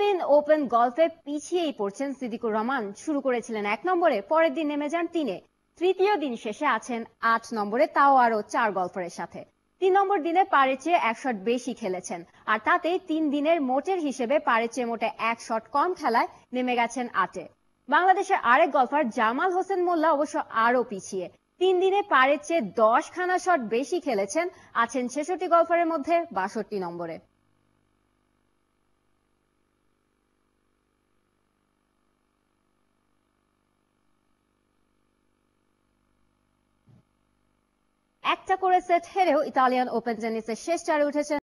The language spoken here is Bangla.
ফিলিপিন ওপেন গলফে পিছিয়েই পড়ছেন সিদ্দিকুর রহমান শুরু করেছিলেন এক নম্বরে পরের দিন নেমে যান তিনে তৃতীয় দিন শেষে আছেন আট নম্বরে তাও আরও চার গল্ফারের সাথে তিন নম্বর দিনে পারে চেয়ে এক শট বেশি খেলেছেন আর তাতেই তিন দিনের মোটের হিসেবে পারে চেয়ে মোটে এক শট কম খেলায় নেমে গেছেন আটে বাংলাদেশের আরেক গল্ফার জামাল হোসেন মোল্লা অবশ্য আরও পিছিয়ে তিন দিনে পারে চেয়ে দশ খানা শট বেশি খেলেছেন আছেন ছেষট্টি গল্ফারের মধ্যে বাষট্টি নম্বরে একটা করে সেট হেরেও ইতালিয়ান ওপেন টেনিসের শেষ চারে উঠেছেন